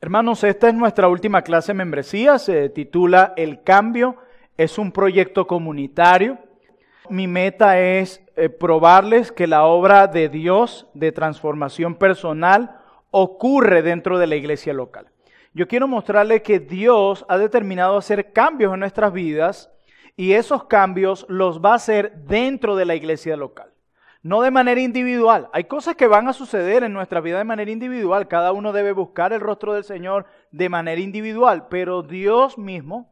Hermanos, esta es nuestra última clase de membresía, se titula El cambio, es un proyecto comunitario. Mi meta es eh, probarles que la obra de Dios de transformación personal ocurre dentro de la iglesia local. Yo quiero mostrarles que Dios ha determinado hacer cambios en nuestras vidas y esos cambios los va a hacer dentro de la iglesia local no de manera individual. Hay cosas que van a suceder en nuestra vida de manera individual. Cada uno debe buscar el rostro del Señor de manera individual, pero Dios mismo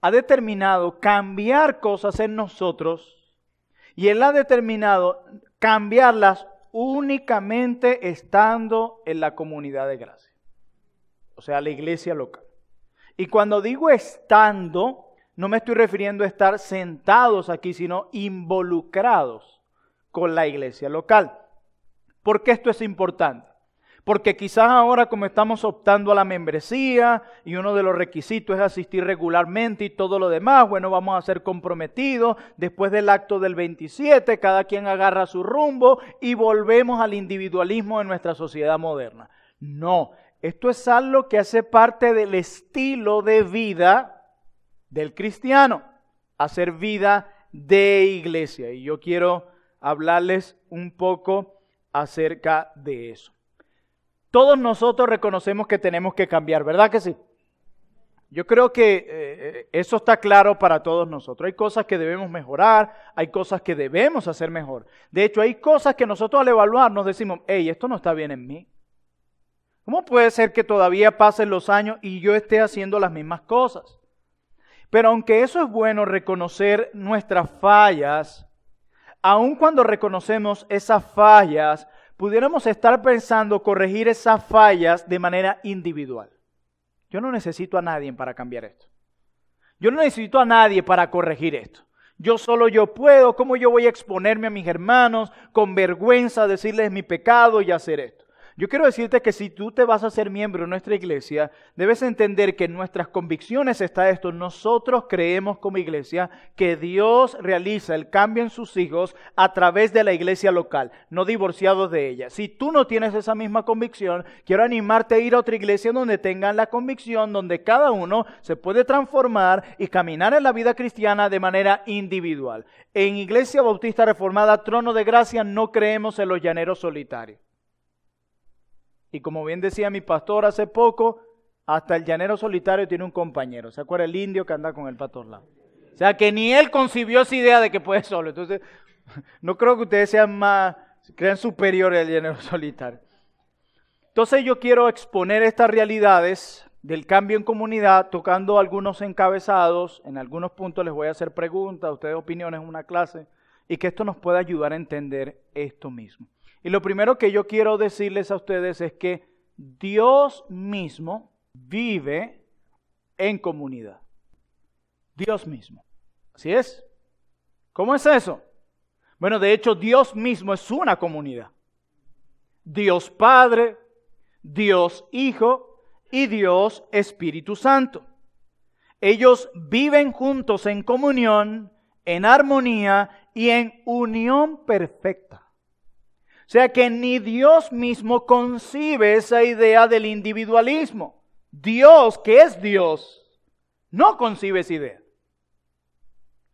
ha determinado cambiar cosas en nosotros y Él ha determinado cambiarlas únicamente estando en la comunidad de gracia, o sea, la iglesia local. Y cuando digo estando, no me estoy refiriendo a estar sentados aquí, sino involucrados con la iglesia local. ¿Por qué esto es importante? Porque quizás ahora como estamos optando a la membresía y uno de los requisitos es asistir regularmente y todo lo demás, bueno, vamos a ser comprometidos. Después del acto del 27, cada quien agarra su rumbo y volvemos al individualismo en nuestra sociedad moderna. No, esto es algo que hace parte del estilo de vida del cristiano, hacer vida de iglesia. Y yo quiero hablarles un poco acerca de eso. Todos nosotros reconocemos que tenemos que cambiar, ¿verdad que sí? Yo creo que eh, eh, eso está claro para todos nosotros. Hay cosas que debemos mejorar, hay cosas que debemos hacer mejor. De hecho, hay cosas que nosotros al evaluar nos decimos, hey, esto no está bien en mí. ¿Cómo puede ser que todavía pasen los años y yo esté haciendo las mismas cosas? Pero aunque eso es bueno, reconocer nuestras fallas, aun cuando reconocemos esas fallas, pudiéramos estar pensando corregir esas fallas de manera individual. Yo no necesito a nadie para cambiar esto. Yo no necesito a nadie para corregir esto. Yo solo yo puedo, ¿cómo yo voy a exponerme a mis hermanos con vergüenza, decirles mi pecado y hacer esto? Yo quiero decirte que si tú te vas a ser miembro de nuestra iglesia, debes entender que en nuestras convicciones está esto. Nosotros creemos como iglesia que Dios realiza el cambio en sus hijos a través de la iglesia local, no divorciados de ella. Si tú no tienes esa misma convicción, quiero animarte a ir a otra iglesia donde tengan la convicción, donde cada uno se puede transformar y caminar en la vida cristiana de manera individual. En Iglesia Bautista Reformada, Trono de Gracia, no creemos en los llaneros solitarios. Y como bien decía mi pastor hace poco, hasta el llanero solitario tiene un compañero. ¿Se acuerda el indio que anda con el pastor lado? O sea, que ni él concibió esa idea de que puede solo. Entonces, no creo que ustedes sean más, crean superiores al llanero solitario. Entonces yo quiero exponer estas realidades del cambio en comunidad, tocando algunos encabezados, en algunos puntos les voy a hacer preguntas, ustedes opiniones en una clase, y que esto nos pueda ayudar a entender esto mismo. Y lo primero que yo quiero decirles a ustedes es que Dios mismo vive en comunidad. Dios mismo. Así es. ¿Cómo es eso? Bueno, de hecho, Dios mismo es una comunidad. Dios Padre, Dios Hijo y Dios Espíritu Santo. Ellos viven juntos en comunión, en armonía y en unión perfecta sea que ni Dios mismo concibe esa idea del individualismo. Dios, que es Dios, no concibe esa idea.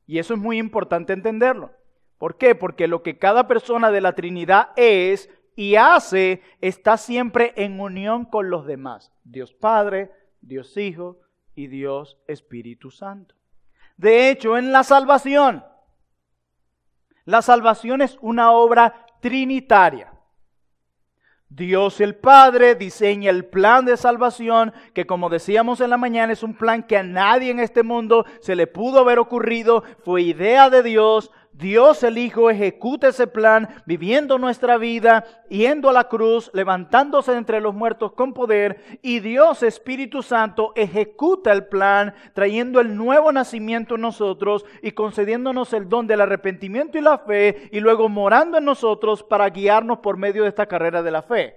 Y eso es muy importante entenderlo. ¿Por qué? Porque lo que cada persona de la Trinidad es y hace está siempre en unión con los demás. Dios Padre, Dios Hijo y Dios Espíritu Santo. De hecho, en la salvación, la salvación es una obra trinitaria. Dios el Padre diseña el plan de salvación que como decíamos en la mañana es un plan que a nadie en este mundo se le pudo haber ocurrido, fue idea de Dios, Dios el Hijo ejecuta ese plan viviendo nuestra vida, yendo a la cruz, levantándose entre los muertos con poder, y Dios Espíritu Santo ejecuta el plan trayendo el nuevo nacimiento en nosotros y concediéndonos el don del arrepentimiento y la fe, y luego morando en nosotros para guiarnos por medio de esta carrera de la fe.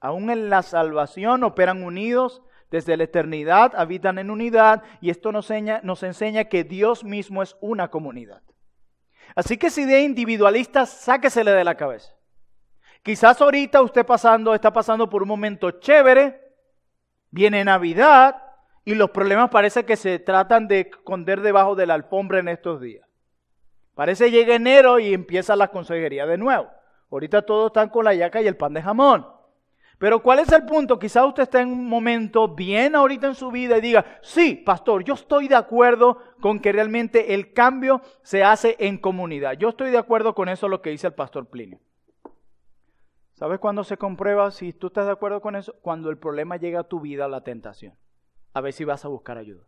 Aún en la salvación operan unidos desde la eternidad habitan en unidad y esto nos enseña, nos enseña que Dios mismo es una comunidad. Así que si de individualista, sáquesele de la cabeza. Quizás ahorita usted pasando, está pasando por un momento chévere, viene Navidad y los problemas parece que se tratan de esconder debajo de la alfombra en estos días. Parece llega enero y empieza la consejería de nuevo. Ahorita todos están con la yaca y el pan de jamón. Pero ¿cuál es el punto? Quizás usted está en un momento bien ahorita en su vida y diga, sí, pastor, yo estoy de acuerdo con que realmente el cambio se hace en comunidad. Yo estoy de acuerdo con eso, lo que dice el pastor Plinio. ¿Sabes cuándo se comprueba si tú estás de acuerdo con eso? Cuando el problema llega a tu vida, la tentación. A ver si vas a buscar ayuda.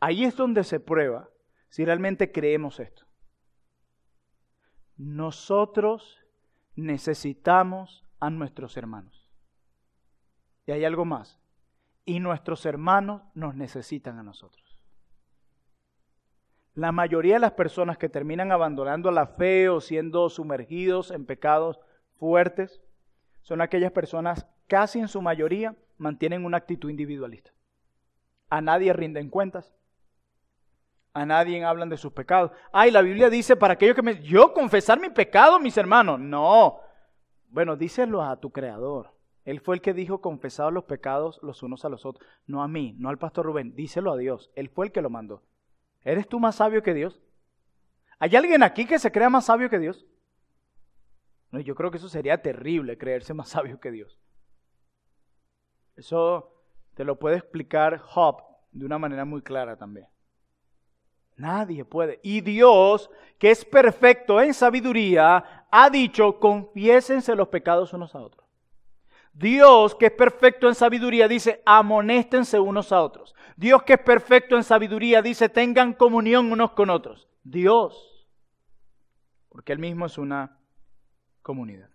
Ahí es donde se prueba si realmente creemos esto. Nosotros necesitamos a nuestros hermanos. Y hay algo más. Y nuestros hermanos nos necesitan a nosotros. La mayoría de las personas que terminan abandonando la fe o siendo sumergidos en pecados fuertes son aquellas personas casi en su mayoría mantienen una actitud individualista. A nadie rinden cuentas. A nadie hablan de sus pecados. Ay, la Biblia dice para aquellos que me... Yo confesar mi pecado, mis hermanos. No, bueno, díselo a tu creador. Él fue el que dijo, confesados los pecados los unos a los otros. No a mí, no al pastor Rubén, díselo a Dios. Él fue el que lo mandó. ¿Eres tú más sabio que Dios? ¿Hay alguien aquí que se crea más sabio que Dios? yo creo que eso sería terrible, creerse más sabio que Dios. Eso te lo puede explicar Job de una manera muy clara también. Nadie puede. Y Dios, que es perfecto en sabiduría, ha dicho, confiésense los pecados unos a otros. Dios, que es perfecto en sabiduría, dice, amonéstense unos a otros. Dios, que es perfecto en sabiduría, dice, tengan comunión unos con otros. Dios, porque Él mismo es una comunidad.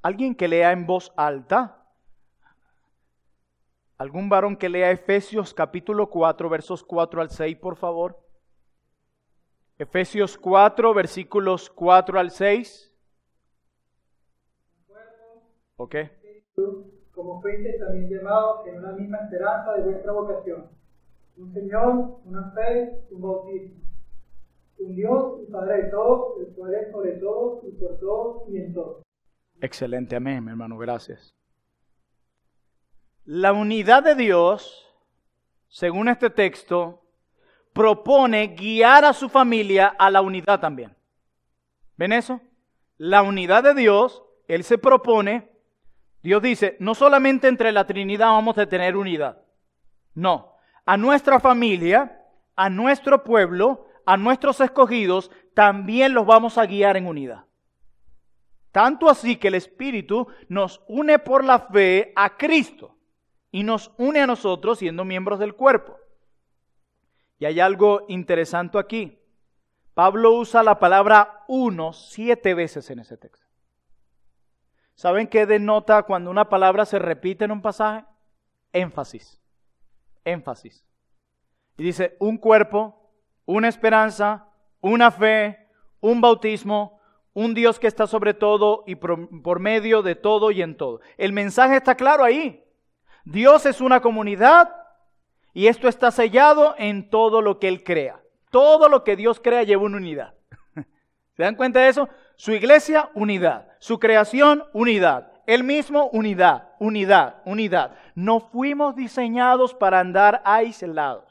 Alguien que lea en voz alta, algún varón que lea Efesios capítulo 4, versos 4 al 6, por favor. Efesios 4, versículos 4 al 6. Ok. Como fuiste también llamado en una misma esperanza de vuestra vocación. Un Señor, una fe, un bautismo. Un Dios y Padre de todos, el cual es sobre todos y por todos y en todos. Excelente, amén, mi hermano, gracias. La unidad de Dios, según este texto, propone guiar a su familia a la unidad también. ¿Ven eso? La unidad de Dios, Él se propone, Dios dice, no solamente entre la Trinidad vamos a tener unidad, no, a nuestra familia, a nuestro pueblo, a nuestros escogidos, también los vamos a guiar en unidad. Tanto así que el Espíritu nos une por la fe a Cristo y nos une a nosotros siendo miembros del cuerpo. Y hay algo interesante aquí. Pablo usa la palabra uno siete veces en ese texto. ¿Saben qué denota cuando una palabra se repite en un pasaje? Énfasis. Énfasis. Y dice, un cuerpo, una esperanza, una fe, un bautismo, un Dios que está sobre todo y por, por medio de todo y en todo. El mensaje está claro ahí. Dios es una comunidad y esto está sellado en todo lo que Él crea. Todo lo que Dios crea lleva una unidad. ¿Se dan cuenta de eso? Su iglesia, unidad. Su creación, unidad. Él mismo, unidad, unidad, unidad. No fuimos diseñados para andar aislados.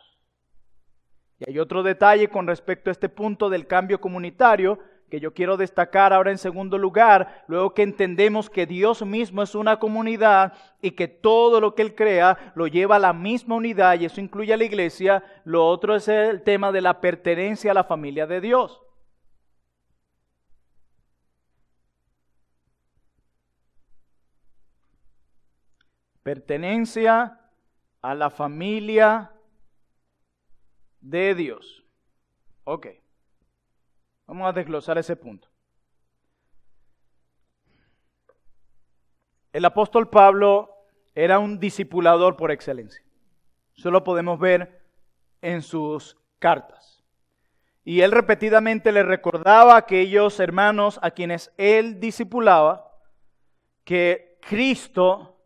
Y hay otro detalle con respecto a este punto del cambio comunitario que yo quiero destacar ahora en segundo lugar, luego que entendemos que Dios mismo es una comunidad y que todo lo que Él crea lo lleva a la misma unidad y eso incluye a la iglesia, lo otro es el tema de la pertenencia a la familia de Dios. Pertenencia a la familia de Dios. Ok. Vamos a desglosar ese punto. El apóstol Pablo era un discipulador por excelencia. lo podemos ver en sus cartas. Y él repetidamente le recordaba a aquellos hermanos a quienes él discipulaba que Cristo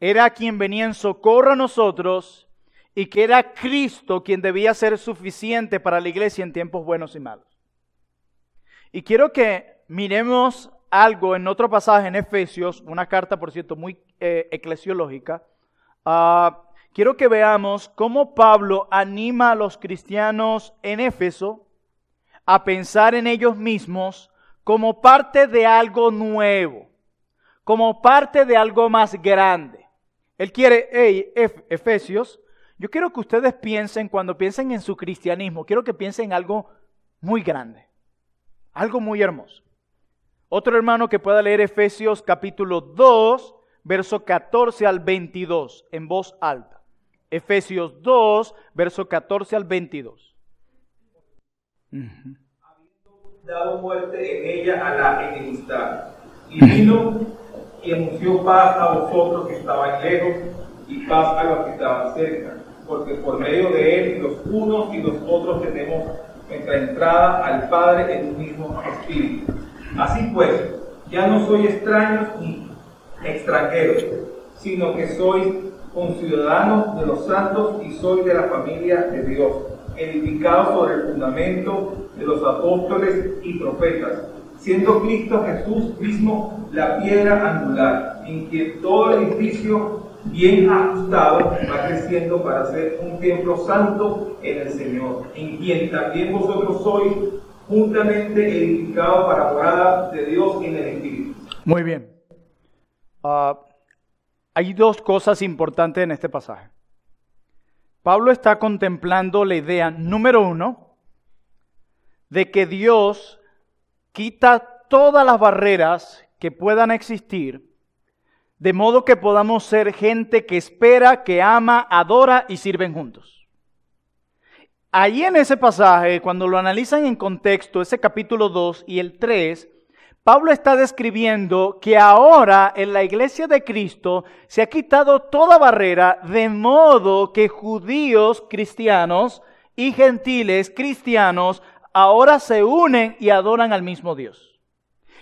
era quien venía en socorro a nosotros y que era Cristo quien debía ser suficiente para la iglesia en tiempos buenos y malos. Y quiero que miremos algo en otro pasaje en Efesios, una carta, por cierto, muy eh, eclesiológica. Ah, quiero que veamos cómo Pablo anima a los cristianos en Éfeso a pensar en ellos mismos como parte de algo nuevo, como parte de algo más grande. Él quiere, hey, Efesios, yo quiero que ustedes piensen, cuando piensen en su cristianismo, quiero que piensen en algo muy grande. Algo muy hermoso. Otro hermano que pueda leer Efesios capítulo 2, verso 14 al 22, en voz alta. Efesios 2, verso 14 al 22. Habiendo Dado muerte en ella a la enemistad. Y vino y anunció paz a vosotros que estabais lejos y paz a los que estaban cerca. Porque por medio de él los unos y los otros tenemos entrada al Padre en un mismo espíritu. Así pues, ya no soy extraño ni extranjero, sino que soy ciudadano de los santos y soy de la familia de Dios, edificado sobre el fundamento de los apóstoles y profetas, siendo Cristo Jesús mismo la piedra angular, en quien todo el edificio bien ajustado, va creciendo para ser un templo santo en el Señor, en quien también vosotros sois juntamente edificados para morada de Dios en el Espíritu. Muy bien. Ah, hay dos cosas importantes en este pasaje. Pablo está contemplando la idea, número uno, de que Dios quita todas las barreras que puedan existir de modo que podamos ser gente que espera, que ama, adora y sirven juntos. Allí en ese pasaje, cuando lo analizan en contexto, ese capítulo 2 y el 3, Pablo está describiendo que ahora en la iglesia de Cristo se ha quitado toda barrera, de modo que judíos cristianos y gentiles cristianos ahora se unen y adoran al mismo Dios.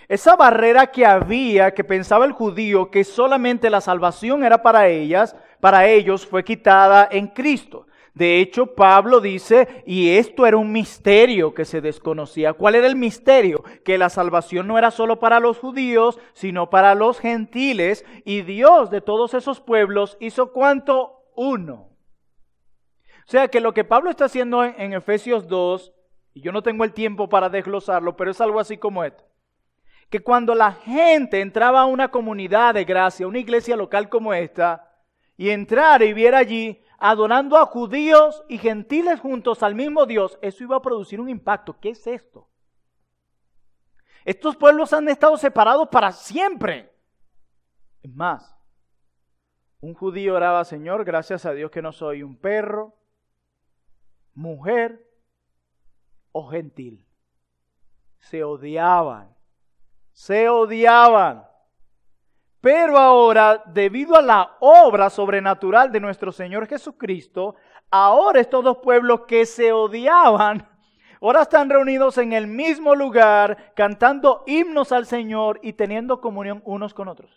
Esa barrera que había, que pensaba el judío, que solamente la salvación era para ellas, para ellos fue quitada en Cristo. De hecho, Pablo dice, y esto era un misterio que se desconocía. ¿Cuál era el misterio? Que la salvación no era solo para los judíos, sino para los gentiles, y Dios de todos esos pueblos hizo cuanto uno. O sea que lo que Pablo está haciendo en, Efesios 2, y yo no tengo el tiempo para desglosarlo, pero es algo así como esto que cuando la gente entraba a una comunidad de gracia, una iglesia local como esta, y entrara y viera allí adorando a judíos y gentiles juntos al mismo Dios, eso iba a producir un impacto. ¿Qué es esto? Estos pueblos han estado separados para siempre. Es más, un judío oraba, Señor, gracias a Dios que no soy un perro, mujer o gentil. Se odiaban se odiaban. Pero ahora, debido a la obra sobrenatural de nuestro Señor Jesucristo, ahora estos dos pueblos que se odiaban, ahora están reunidos en el mismo lugar, cantando himnos al Señor y teniendo comunión unos con otros.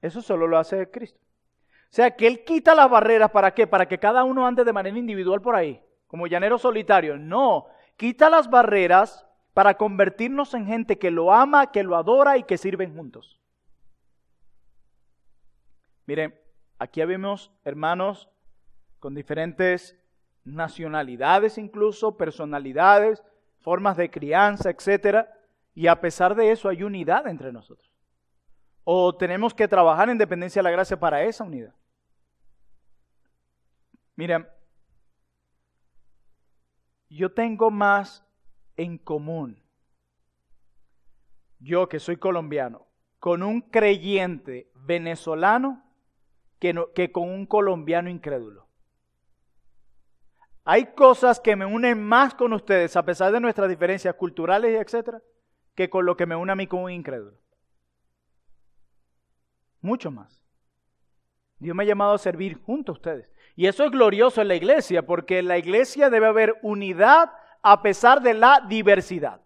Eso solo lo hace Cristo. O sea, que Él quita las barreras, ¿para qué? Para que cada uno ande de manera individual por ahí, como llanero solitario. No, quita las barreras para convertirnos en gente que lo ama, que lo adora y que sirven juntos. Miren, aquí vemos hermanos con diferentes nacionalidades incluso, personalidades, formas de crianza, etcétera, y a pesar de eso hay unidad entre nosotros. O tenemos que trabajar en dependencia de la gracia para esa unidad. Miren, yo tengo más en común. Yo que soy colombiano, con un creyente venezolano que, que con un colombiano incrédulo. Hay cosas que me unen más con ustedes, a pesar de nuestras diferencias culturales y etcétera, que con lo que me une a mí con un incrédulo. Mucho más. Dios me ha llamado a servir junto a ustedes. Y eso es glorioso en la iglesia, porque en la iglesia debe haber unidad, a pesar de la diversidad.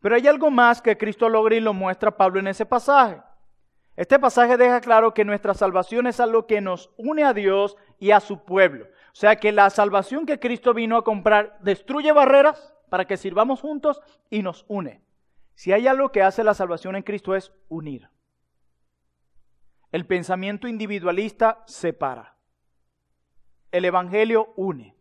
Pero hay algo más que Cristo logra y lo muestra Pablo en ese pasaje. Este pasaje deja claro que nuestra salvación es algo que nos une a Dios y a su pueblo. O sea que la salvación que Cristo vino a comprar destruye barreras para que sirvamos juntos y nos une. Si hay algo que hace la salvación en Cristo es unir. El pensamiento individualista separa. El Evangelio une.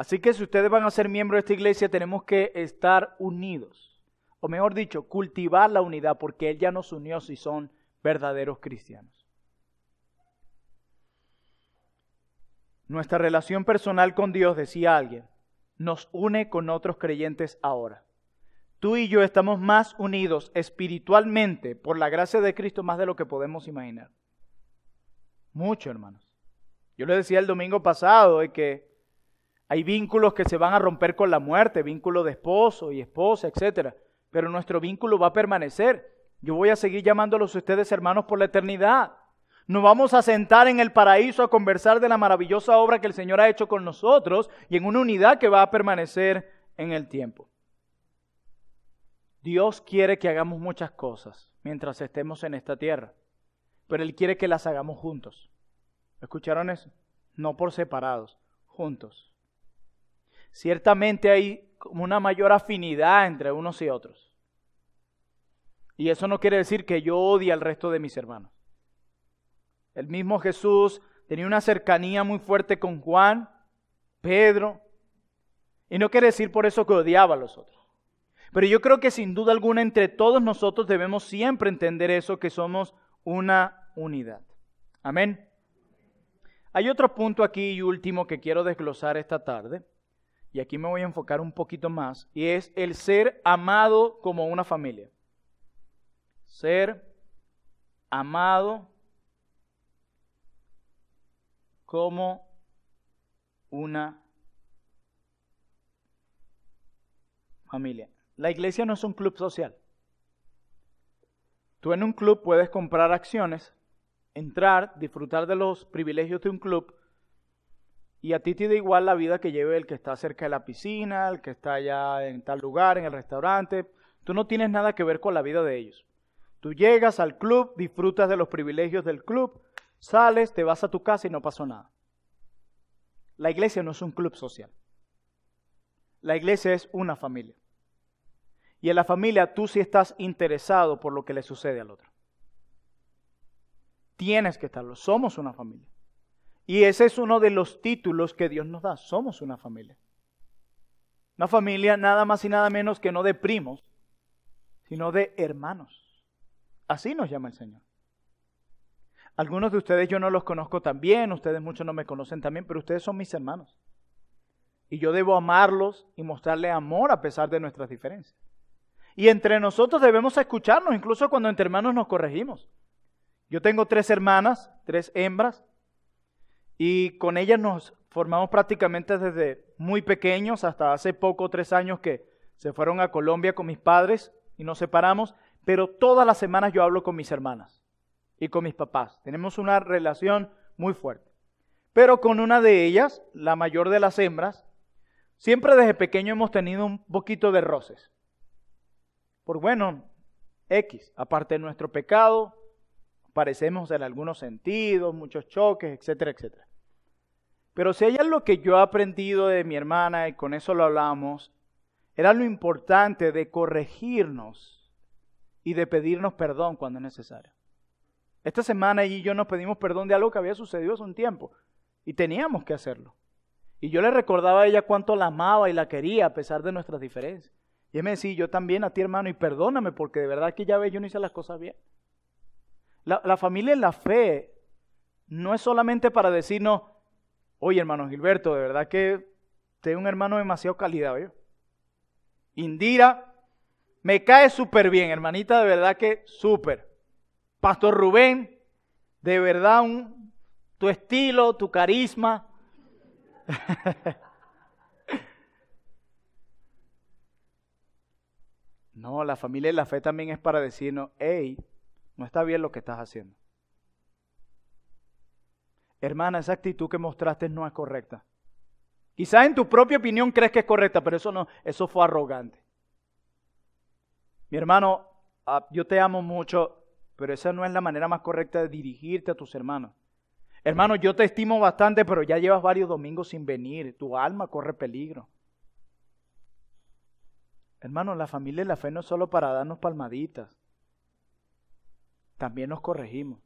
Así que si ustedes van a ser miembros de esta iglesia, tenemos que estar unidos. O mejor dicho, cultivar la unidad, porque Él ya nos unió si son verdaderos cristianos. Nuestra relación personal con Dios, decía alguien, nos une con otros creyentes ahora. Tú y yo estamos más unidos espiritualmente por la gracia de Cristo más de lo que podemos imaginar. Mucho, hermanos. Yo le decía el domingo pasado que hay vínculos que se van a romper con la muerte, vínculo de esposo y esposa, etc. Pero nuestro vínculo va a permanecer. Yo voy a seguir llamándolos ustedes hermanos por la eternidad. Nos vamos a sentar en el paraíso a conversar de la maravillosa obra que el Señor ha hecho con nosotros y en una unidad que va a permanecer en el tiempo. Dios quiere que hagamos muchas cosas mientras estemos en esta tierra, pero Él quiere que las hagamos juntos. ¿Escucharon eso? No por separados, juntos ciertamente hay como una mayor afinidad entre unos y otros. Y eso no quiere decir que yo odie al resto de mis hermanos. El mismo Jesús tenía una cercanía muy fuerte con Juan, Pedro, y no quiere decir por eso que odiaba a los otros. Pero yo creo que sin duda alguna entre todos nosotros debemos siempre entender eso, que somos una unidad. Amén. Hay otro punto aquí y último que quiero desglosar esta tarde y aquí me voy a enfocar un poquito más, y es el ser amado como una familia. Ser amado como una familia. La iglesia no es un club social. Tú en un club puedes comprar acciones, entrar, disfrutar de los privilegios de un club, y a ti te da igual la vida que lleve el que está cerca de la piscina, el que está allá en tal lugar, en el restaurante. Tú no tienes nada que ver con la vida de ellos. Tú llegas al club, disfrutas de los privilegios del club, sales, te vas a tu casa y no pasó nada. La iglesia no es un club social. La iglesia es una familia. Y en la familia tú sí estás interesado por lo que le sucede al otro. Tienes que estarlo. Somos una familia. Y ese es uno de los títulos que Dios nos da. Somos una familia. Una familia nada más y nada menos que no de primos, sino de hermanos. Así nos llama el Señor. Algunos de ustedes yo no los conozco tan bien, ustedes muchos no me conocen también, pero ustedes son mis hermanos. Y yo debo amarlos y mostrarle amor a pesar de nuestras diferencias. Y entre nosotros debemos escucharnos, incluso cuando entre hermanos nos corregimos. Yo tengo tres hermanas, tres hembras, y con ellas nos formamos prácticamente desde muy pequeños hasta hace poco, tres años que se fueron a Colombia con mis padres y nos separamos, pero todas las semanas yo hablo con mis hermanas y con mis papás. Tenemos una relación muy fuerte. Pero con una de ellas, la mayor de las hembras, siempre desde pequeño hemos tenido un poquito de roces. Por bueno, X, aparte de nuestro pecado, parecemos en algunos sentidos, muchos choques, etcétera, etcétera. Pero si hay lo que yo he aprendido de mi hermana, y con eso lo hablamos, era lo importante de corregirnos y de pedirnos perdón cuando es necesario. Esta semana ella y yo nos pedimos perdón de algo que había sucedido hace un tiempo y teníamos que hacerlo. Y yo le recordaba a ella cuánto la amaba y la quería a pesar de nuestras diferencias. Y él me decía, yo también a ti hermano y perdóname porque de verdad que ya ves, yo no hice las cosas bien. La, la familia y la fe no es solamente para decirnos, Oye, hermano Gilberto, de verdad que te un hermano demasiado calidad, ¿oye? Indira, me cae súper bien, hermanita, de verdad que súper. Pastor Rubén, de verdad tu estilo, tu carisma. no, la familia y la fe también es para decirnos, hey, no está bien lo que estás haciendo. Hermana, esa actitud que mostraste no es correcta. Quizás en tu propia opinión crees que es correcta, pero eso no, eso fue arrogante. Mi hermano, ah, yo te amo mucho, pero esa no es la manera más correcta de dirigirte a tus hermanos. Hermano, yo te estimo bastante, pero ya llevas varios domingos sin venir. Tu alma corre peligro. Hermano, la familia y la fe no es solo para darnos palmaditas. También nos corregimos.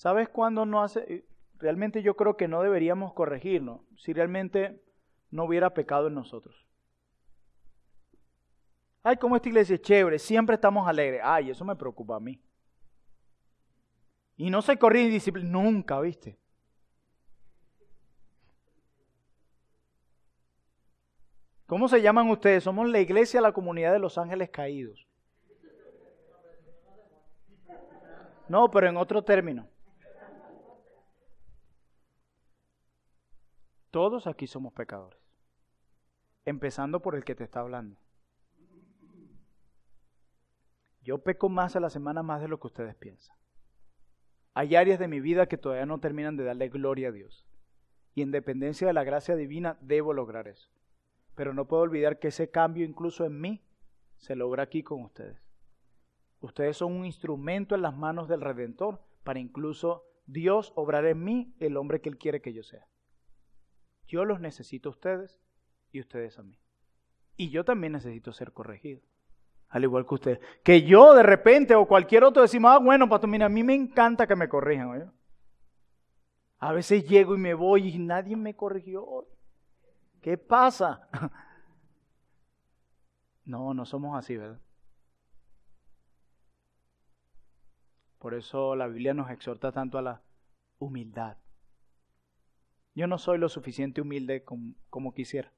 ¿Sabes cuándo no hace? Eh, realmente yo creo que no deberíamos corregirnos si realmente no hubiera pecado en nosotros. Ay, cómo esta iglesia es chévere, siempre estamos alegres. Ay, eso me preocupa a mí. Y no se corrige disciplina, nunca, ¿viste? ¿Cómo se llaman ustedes? Somos la iglesia, la comunidad de los ángeles caídos. No, pero en otro término. Todos aquí somos pecadores. Empezando por el que te está hablando. Yo peco más a la semana más de lo que ustedes piensan. Hay áreas de mi vida que todavía no terminan de darle gloria a Dios. Y en dependencia de la gracia divina debo lograr eso. Pero no puedo olvidar que ese cambio incluso en mí se logra aquí con ustedes. Ustedes son un instrumento en las manos del Redentor para incluso Dios obrar en mí el hombre que Él quiere que yo sea. Yo los necesito a ustedes y ustedes a mí. Y yo también necesito ser corregido. Al igual que ustedes. Que yo de repente o cualquier otro decimos, ah, bueno, pastor, mira, a mí me encanta que me corrijan. A veces llego y me voy y nadie me corrigió. ¿Qué pasa? No, no somos así, ¿verdad? Por eso la Biblia nos exhorta tanto a la humildad. Yo no soy lo suficiente humilde como, quisiera.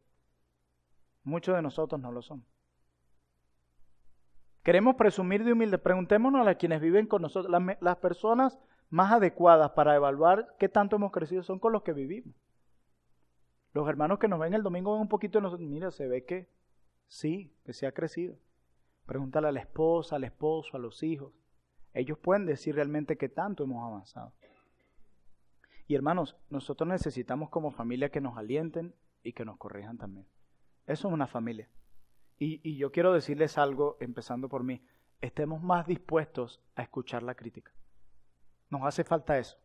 Muchos de nosotros no lo son. Queremos presumir de humilde. Preguntémonos a quienes viven con nosotros. Las, las personas más adecuadas para evaluar qué tanto hemos crecido son con los que vivimos. Los hermanos que nos ven el domingo ven un poquito de nosotros. Mira, se ve que sí, que se ha crecido. Pregúntale a la esposa, al esposo, a los hijos. Ellos pueden decir realmente qué tanto hemos avanzado. Y hermanos, nosotros necesitamos como familia que nos alienten y que nos corrijan también. Eso es una familia. Y, yo quiero decirles algo, empezando por mí, estemos más dispuestos a escuchar la crítica. Nos hace falta eso.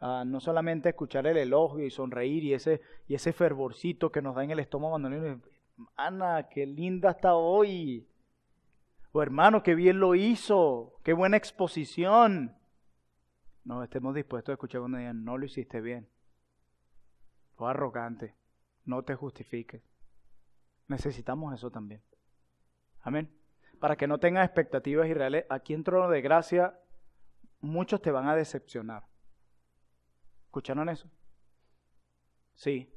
Ah, no solamente escuchar el elogio y sonreír y ese, y ese fervorcito que nos da en el estómago cuando Ana, qué linda está hoy. O hermano, qué bien lo hizo, qué buena exposición no estemos dispuestos a escuchar cuando digan, no lo hiciste bien. Fue arrogante. No te justifiques. Necesitamos eso también. Amén. Para que no tengas expectativas irreales, aquí en Trono de Gracia muchos te van a decepcionar. ¿Escucharon eso? Sí.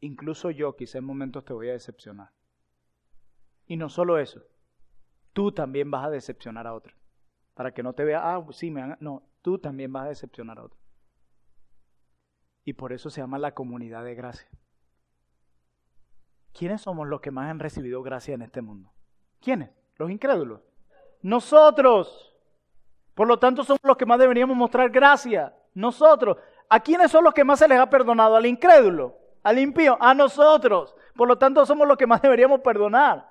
Incluso yo quizá en momentos te voy a decepcionar. Y no solo eso, tú también vas a decepcionar a otros. Para que no te vea, ah, sí, me han... No, tú también vas a decepcionar a otro. Y por eso se llama la comunidad de gracia. ¿Quiénes somos los que más han recibido gracia en este mundo? ¿Quiénes? Los incrédulos. Nosotros. Por lo tanto, somos los que más deberíamos mostrar gracia. Nosotros. ¿A quiénes son los que más se les ha perdonado? Al incrédulo, al impío, a nosotros. Por lo tanto, somos los que más deberíamos perdonar.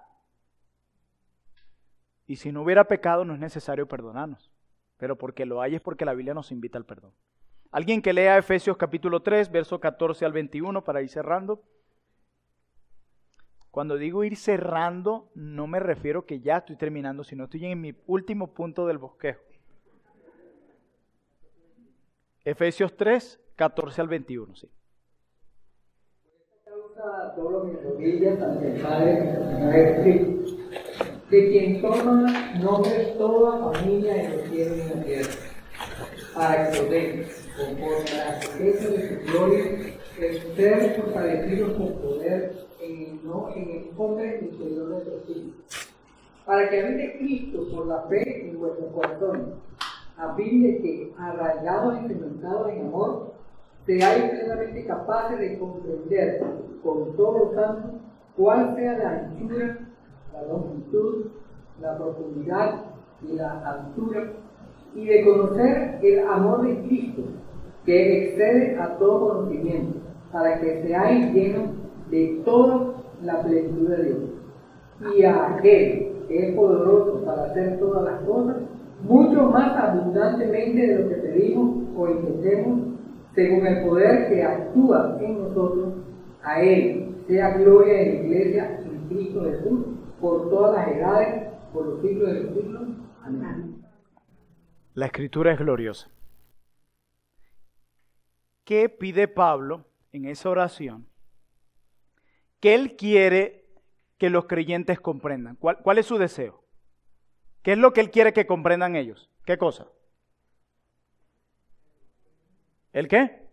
Y si no hubiera pecado, no es necesario perdonarnos pero porque lo hay es porque la Biblia nos invita al perdón. Alguien que lea Efesios capítulo 3, verso 14 al 21 para ir cerrando. Cuando digo ir cerrando, no me refiero que ya estoy terminando, sino estoy en mi último punto del bosquejo. Efesios 3, 14 al 21, sí. esta causa rodillas de quien toma nombre toda familia en los cielos y en la tierra, para que lo den, conforme a la de su gloria, que fortalecidos con poder en el, no, en el hombre interior de nuestro hijos, para que habite Cristo por la fe en vuestros corazón, a fin de que, arraigados y cimentados en amor, seáis plenamente capaces de comprender con todo lo tanto cuál sea la altura la longitud, la profundidad y la altura, y de conocer el amor de Cristo, que excede a todo conocimiento, para que seáis llenos de toda la plenitud de Dios. Y a aquel que es poderoso para hacer todas las cosas, mucho más abundantemente de lo que pedimos o intentemos, según el poder que actúa en nosotros, a Él sea gloria en la Iglesia en Cristo Jesús por todas las edades, por los siglos de los siglos. Amén. La escritura es gloriosa. ¿Qué pide Pablo en esa oración? ¿Qué él quiere que los creyentes comprendan. ¿Cuál, cuál es su deseo? ¿Qué es lo que él quiere que comprendan ellos? ¿Qué cosa? ¿El qué?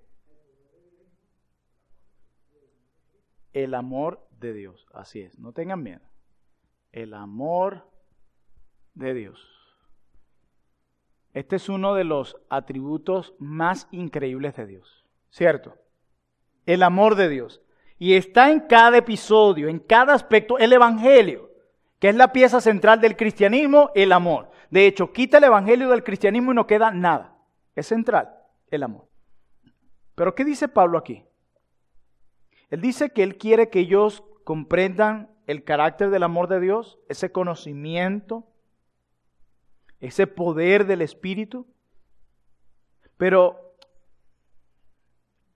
El amor de Dios. Así es, no tengan miedo el amor de Dios. Este es uno de los atributos más increíbles de Dios, ¿cierto? El amor de Dios. Y está en cada episodio, en cada aspecto, el Evangelio, que es la pieza central del cristianismo, el amor. De hecho, quita el Evangelio del cristianismo y no queda nada. Es central, el amor. Pero ¿qué dice Pablo aquí? Él dice que él quiere que ellos comprendan el carácter del amor de Dios, ese conocimiento, ese poder del Espíritu. Pero,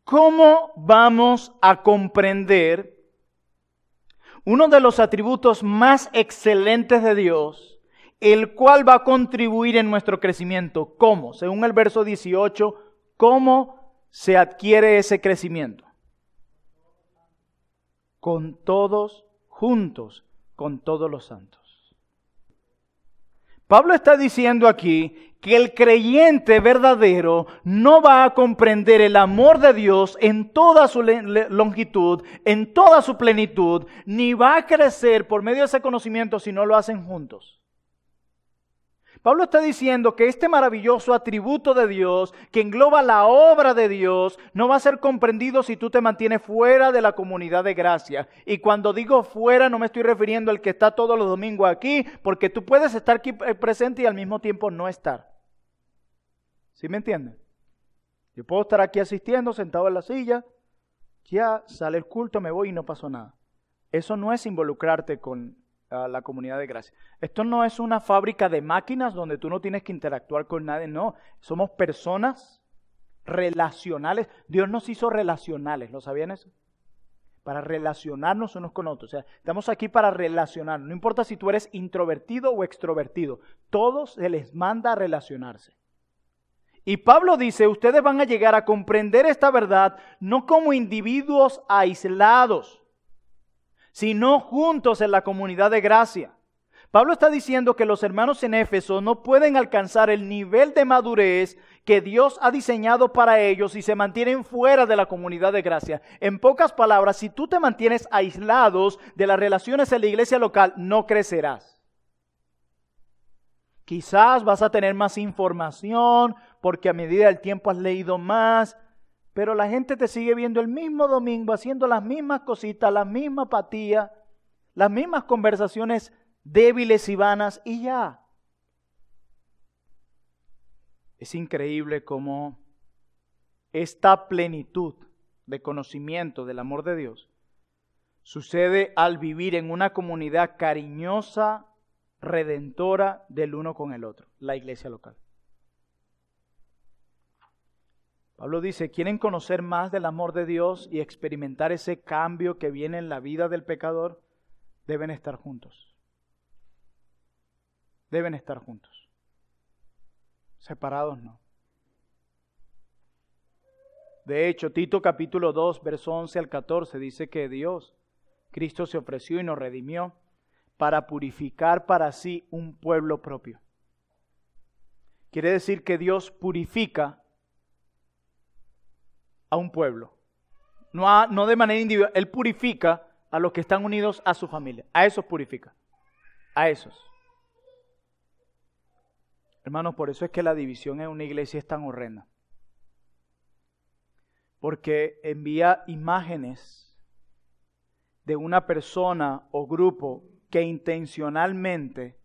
¿cómo vamos a comprender uno de los atributos más excelentes de Dios, el cual va a contribuir en nuestro crecimiento? ¿Cómo? Según el verso 18, ¿cómo se adquiere ese crecimiento? Con todos juntos con todos los santos. Pablo está diciendo aquí que el creyente verdadero no va a comprender el amor de Dios en toda su longitud, en toda su plenitud, ni va a crecer por medio de ese conocimiento si no lo hacen juntos. Pablo está diciendo que este maravilloso atributo de Dios, que engloba la obra de Dios, no va a ser comprendido si tú te mantienes fuera de la comunidad de gracia. Y cuando digo fuera, no me estoy refiriendo al que está todos los domingos aquí, porque tú puedes estar aquí eh, presente y al mismo tiempo no estar. ¿Sí me entienden? Yo puedo estar aquí asistiendo, sentado en la silla, ya sale el culto, me voy y no pasó nada. Eso no es involucrarte con la comunidad de gracia. Esto no es una fábrica de máquinas donde tú no tienes que interactuar con nadie, no. Somos personas relacionales. Dios nos hizo relacionales, ¿lo sabían eso? Para relacionarnos unos con otros. O sea, estamos aquí para relacionarnos. No importa si tú eres introvertido o extrovertido, todos se les manda a relacionarse. Y Pablo dice, ustedes van a llegar a comprender esta verdad no como individuos aislados sino juntos en la comunidad de gracia. Pablo está diciendo que los hermanos en Éfeso no pueden alcanzar el nivel de madurez que Dios ha diseñado para ellos y se mantienen fuera de la comunidad de gracia. En pocas palabras, si tú te mantienes aislados de las relaciones en la iglesia local, no crecerás. Quizás vas a tener más información porque a medida del tiempo has leído más, pero la gente te sigue viendo el mismo domingo haciendo las mismas cositas, la misma apatía, las mismas conversaciones débiles y vanas y ya. Es increíble cómo esta plenitud de conocimiento del amor de Dios sucede al vivir en una comunidad cariñosa, redentora del uno con el otro, la iglesia local. Pablo dice, ¿quieren conocer más del amor de Dios y experimentar ese cambio que viene en la vida del pecador? Deben estar juntos. Deben estar juntos. Separados no. De hecho, Tito capítulo 2, verso 11 al 14 dice que Dios, Cristo se ofreció y nos redimió para purificar para sí un pueblo propio. Quiere decir que Dios purifica a un pueblo. No, no de manera individual. Él purifica a los que están unidos a su familia. A esos purifica. A esos. Hermanos, por eso es que la división en una iglesia es tan horrenda. Porque envía imágenes de una persona o grupo que intencionalmente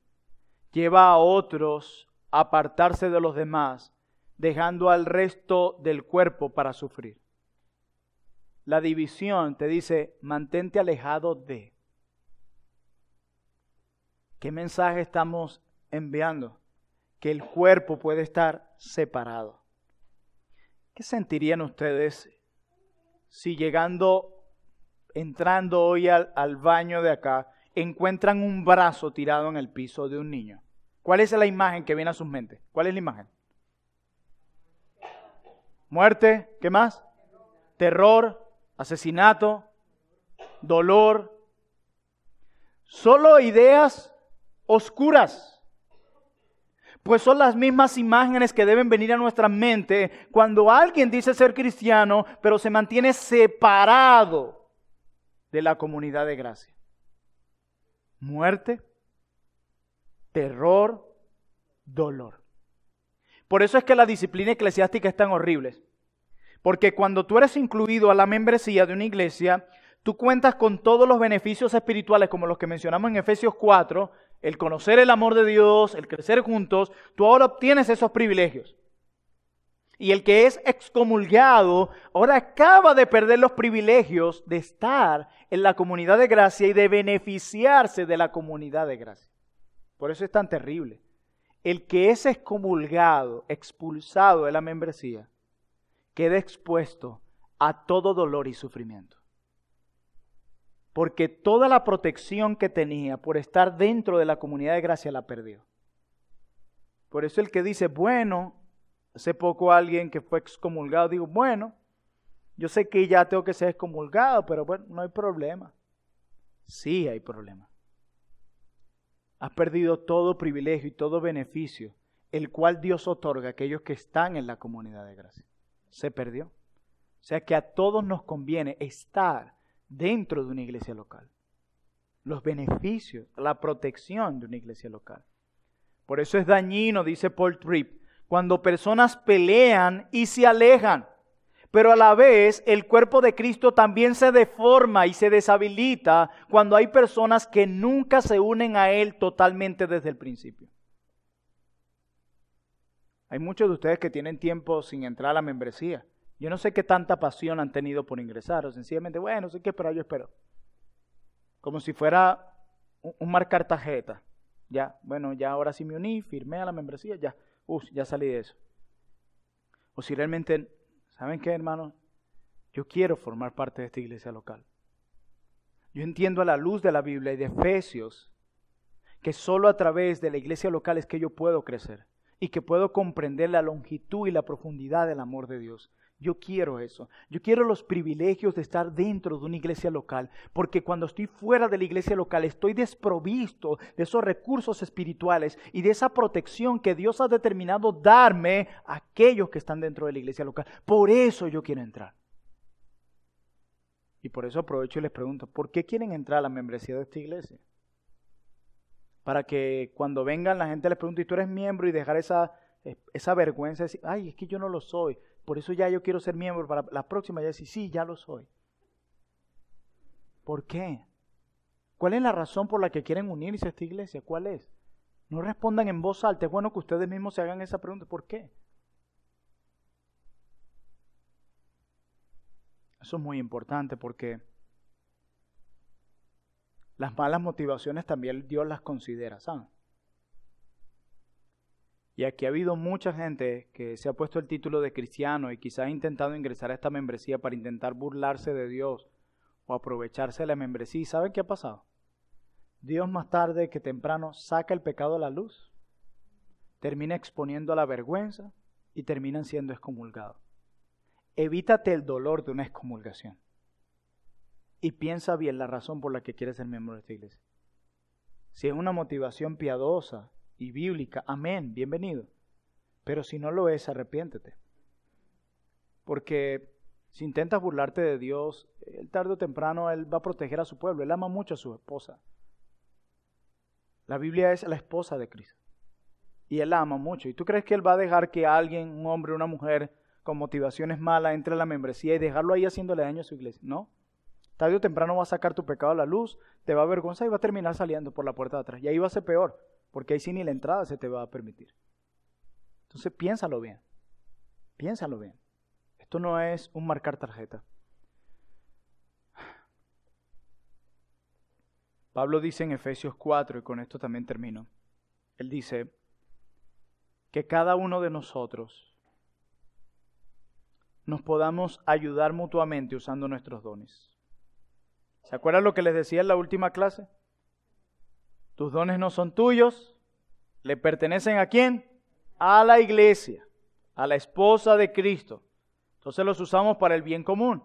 lleva a otros a apartarse de los demás dejando al resto del cuerpo para sufrir. La división te dice, mantente alejado de. ¿Qué mensaje estamos enviando? Que el cuerpo puede estar separado. ¿Qué sentirían ustedes si llegando, entrando hoy al, baño de acá, encuentran un brazo tirado en el piso de un niño? ¿Cuál es la imagen que viene a sus mentes? ¿Cuál es la imagen? muerte, ¿qué más? Terror, asesinato, dolor. Solo ideas oscuras, pues son las mismas imágenes que deben venir a nuestra mente cuando alguien dice ser cristiano, pero se mantiene separado de la comunidad de gracia. Muerte, terror, dolor. Por eso es que la disciplina eclesiástica es tan horrible. Porque cuando tú eres incluido a la membresía de una iglesia, tú cuentas con todos los beneficios espirituales como los que mencionamos en Efesios 4, el conocer el amor de Dios, el crecer juntos, tú ahora obtienes esos privilegios. Y el que es excomulgado ahora acaba de perder los privilegios de estar en la comunidad de gracia y de beneficiarse de la comunidad de gracia. Por eso es tan terrible el que es excomulgado, expulsado de la membresía, queda expuesto a todo dolor y sufrimiento. Porque toda la protección que tenía por estar dentro de la comunidad de gracia la perdió. Por eso el que dice, bueno, hace poco alguien que fue excomulgado digo, bueno, yo sé que ya tengo que ser excomulgado, pero bueno, no hay problema. Sí hay problema. Has perdido todo privilegio y todo beneficio, el cual Dios otorga a aquellos que están en la comunidad de gracia. Se perdió. O sea que a todos nos conviene estar dentro de una iglesia local. Los beneficios, la protección de una iglesia local. Por eso es dañino, dice Paul Tripp, cuando personas pelean y se alejan. Pero a la vez el cuerpo de Cristo también se deforma y se deshabilita cuando hay personas que nunca se unen a Él totalmente desde el principio. Hay muchos de ustedes que tienen tiempo sin entrar a la membresía. Yo no sé qué tanta pasión han tenido por ingresar, o sencillamente, bueno, sé qué esperar, yo espero. Como si fuera un, marcar tarjeta. Ya, bueno, ya ahora sí me uní, firmé a la membresía, ya, uff, ya salí de eso. O si realmente ¿Saben qué, hermano? Yo quiero formar parte de esta iglesia local. Yo entiendo a la luz de la Biblia y de Efesios que solo a través de la iglesia local es que yo puedo crecer y que puedo comprender la longitud y la profundidad del amor de Dios yo quiero eso. Yo quiero los privilegios de estar dentro de una iglesia local, porque cuando estoy fuera de la iglesia local estoy desprovisto de esos recursos espirituales y de esa protección que Dios ha determinado darme a aquellos que están dentro de la iglesia local. Por eso yo quiero entrar. Y por eso aprovecho y les pregunto, ¿por qué quieren entrar a la membresía de esta iglesia? Para que cuando vengan la gente les pregunte, ¿y tú eres miembro? Y dejar esa, eh, esa vergüenza de decir, ay, es que yo no lo soy. Por eso ya yo quiero ser miembro para la próxima. Ya decir, sí, ya lo soy. ¿Por qué? ¿Cuál es la razón por la que quieren unirse a esta iglesia? ¿Cuál es? No respondan en voz alta. Es bueno que ustedes mismos se hagan esa pregunta. ¿Por qué? Eso es muy importante porque las malas motivaciones también Dios las considera, ¿saben? Y aquí ha habido mucha gente que se ha puesto el título de cristiano y quizá ha intentado ingresar a esta membresía para intentar burlarse de Dios o aprovecharse de la membresía. ¿saben qué ha pasado? Dios más tarde que temprano saca el pecado a la luz, termina exponiendo a la vergüenza y terminan siendo excomulgados. Evítate el dolor de una excomulgación y piensa bien la razón por la que quieres ser miembro de esta iglesia. Si es una motivación piadosa y bíblica. Amén, bienvenido. Pero si no lo es, arrepiéntete. Porque si intentas burlarte de Dios, él tarde o temprano él va a proteger a su pueblo. Él ama mucho a su esposa. La Biblia es la esposa de Cristo. Y él la ama mucho. ¿Y tú crees que él va a dejar que alguien, un hombre, una mujer, con motivaciones malas, entre a la membresía y dejarlo ahí haciéndole daño a su iglesia? No. Tarde o temprano va a sacar tu pecado a la luz, te va a avergonzar y va a terminar saliendo por la puerta de atrás. Y ahí va a ser peor porque ahí sí ni la entrada se te va a permitir. Entonces piénsalo bien, piénsalo bien. Esto no es un marcar tarjeta. Pablo dice en Efesios 4, y con esto también termino, él dice que cada uno de nosotros nos podamos ayudar mutuamente usando nuestros dones. ¿Se acuerdan lo que les decía en la última clase? Tus dones no son tuyos. ¿Le pertenecen a quién? A la iglesia, a la esposa de Cristo. Entonces los usamos para el bien común.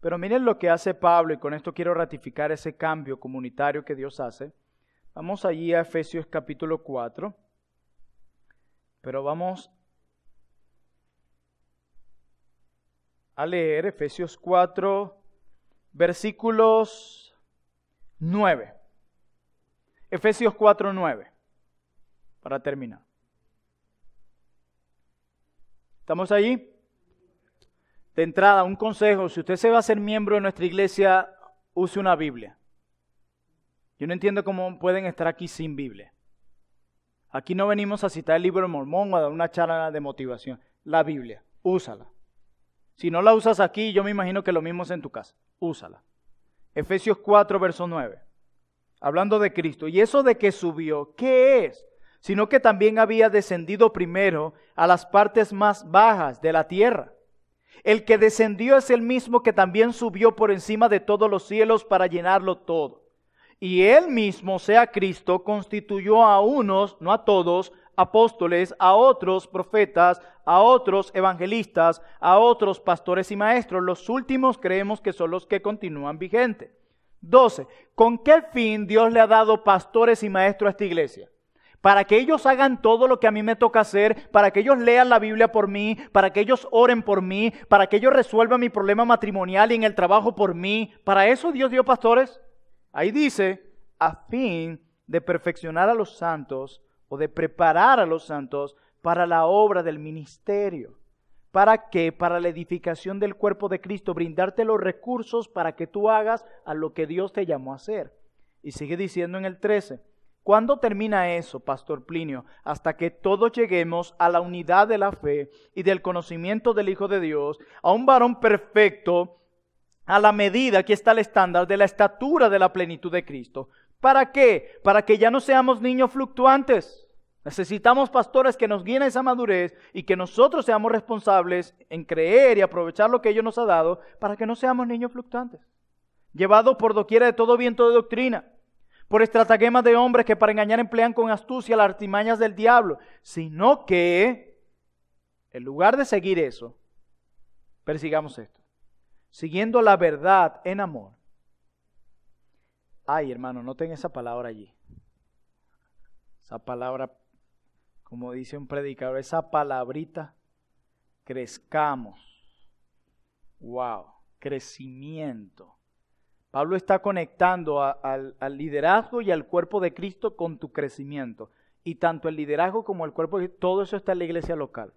Pero miren lo que hace Pablo, y con esto quiero ratificar ese cambio comunitario que Dios hace. Vamos allí a Efesios capítulo 4, pero vamos a leer Efesios 4, versículos 9. Efesios 4:9, para terminar. ¿Estamos allí? De entrada, un consejo, si usted se va a ser miembro de nuestra iglesia, use una Biblia. Yo no entiendo cómo pueden estar aquí sin Biblia. Aquí no venimos a citar el libro de Mormón o a dar una charla de motivación. La Biblia, úsala. Si no la usas aquí, yo me imagino que lo mismo es en tu casa. Úsala. Efesios 4, verso 9 hablando de Cristo. Y eso de que subió, ¿qué es? Sino que también había descendido primero a las partes más bajas de la tierra. El que descendió es el mismo que también subió por encima de todos los cielos para llenarlo todo. Y él mismo, sea Cristo, constituyó a unos, no a todos, apóstoles, a otros profetas, a otros evangelistas, a otros pastores y maestros. Los últimos creemos que son los que continúan vigentes 12. ¿Con qué fin Dios le ha dado pastores y maestros a esta iglesia? Para que ellos hagan todo lo que a mí me toca hacer, para que ellos lean la Biblia por mí, para que ellos oren por mí, para que ellos resuelvan mi problema matrimonial y en el trabajo por mí. ¿Para eso Dios dio pastores? Ahí dice, a fin de perfeccionar a los santos o de preparar a los santos para la obra del ministerio. ¿Para qué? Para la edificación del cuerpo de Cristo, brindarte los recursos para que tú hagas a lo que Dios te llamó a hacer. Y sigue diciendo en el 13, ¿cuándo termina eso, Pastor Plinio? Hasta que todos lleguemos a la unidad de la fe y del conocimiento del Hijo de Dios, a un varón perfecto, a la medida, que está el estándar, de la estatura de la plenitud de Cristo. ¿Para qué? Para que ya no seamos niños fluctuantes Necesitamos pastores que nos guíen a esa madurez y que nosotros seamos responsables en creer y aprovechar lo que ellos nos ha dado para que no seamos niños fluctuantes, llevados por doquiera de todo viento de doctrina, por estratagemas de hombres que para engañar emplean con astucia las artimañas del diablo, sino que en lugar de seguir eso, persigamos esto, siguiendo la verdad en amor. Ay, hermano, noten esa palabra allí. Esa palabra como dice un predicador, esa palabrita, crezcamos. Wow, crecimiento. Pablo está conectando al liderazgo y al cuerpo de Cristo con tu crecimiento. Y tanto el liderazgo como el cuerpo, todo eso está en la iglesia local.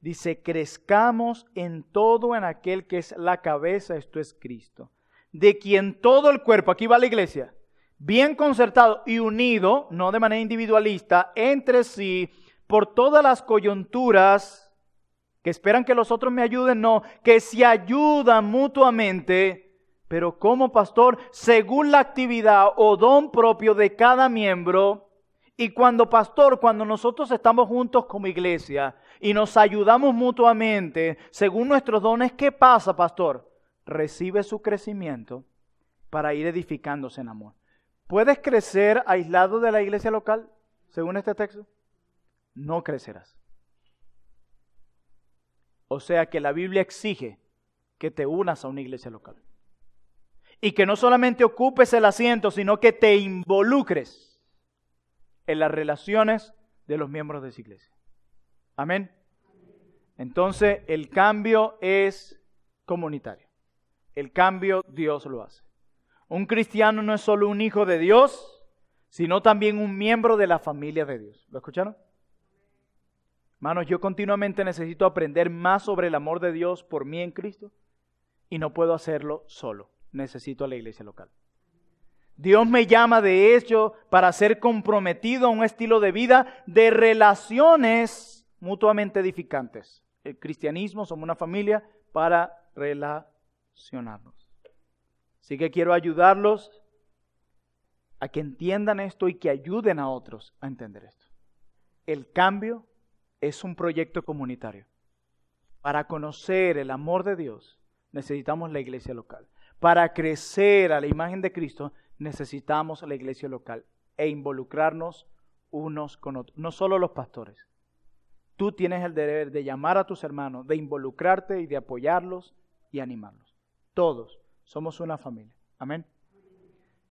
Dice, crezcamos en todo en aquel que es la cabeza, esto es Cristo, de quien todo el cuerpo, aquí va la iglesia, bien concertado y unido, no de manera individualista, entre sí, por todas las coyunturas que esperan que los otros me ayuden, no, que se ayudan mutuamente, pero como pastor, según la actividad o don propio de cada miembro, y cuando pastor, cuando nosotros estamos juntos como iglesia y nos ayudamos mutuamente, según nuestros dones, ¿qué pasa, pastor? Recibe su crecimiento para ir edificándose en amor. ¿Puedes crecer aislado de la iglesia local, según este texto? No crecerás. O sea que la Biblia exige que te unas a una iglesia local. Y que no solamente ocupes el asiento, sino que te involucres en las relaciones de los miembros de esa iglesia. Amén. Entonces el cambio es comunitario. El cambio Dios lo hace. Un cristiano no es solo un hijo de Dios, sino también un miembro de la familia de Dios. ¿Lo escucharon? Hermanos, yo continuamente necesito aprender más sobre el amor de Dios por mí en Cristo y no puedo hacerlo solo. Necesito a la iglesia local. Dios me llama de hecho para ser comprometido a un estilo de vida de relaciones mutuamente edificantes. El cristianismo somos una familia para relacionarnos. Así que quiero ayudarlos a que entiendan esto y que ayuden a otros a entender esto. El cambio es un proyecto comunitario. Para conocer el amor de Dios necesitamos la iglesia local. Para crecer a la imagen de Cristo necesitamos la iglesia local e involucrarnos unos con otros, no solo los pastores. Tú tienes el deber de llamar a tus hermanos, de involucrarte y de apoyarlos y animarlos. Todos somos una familia. Amén.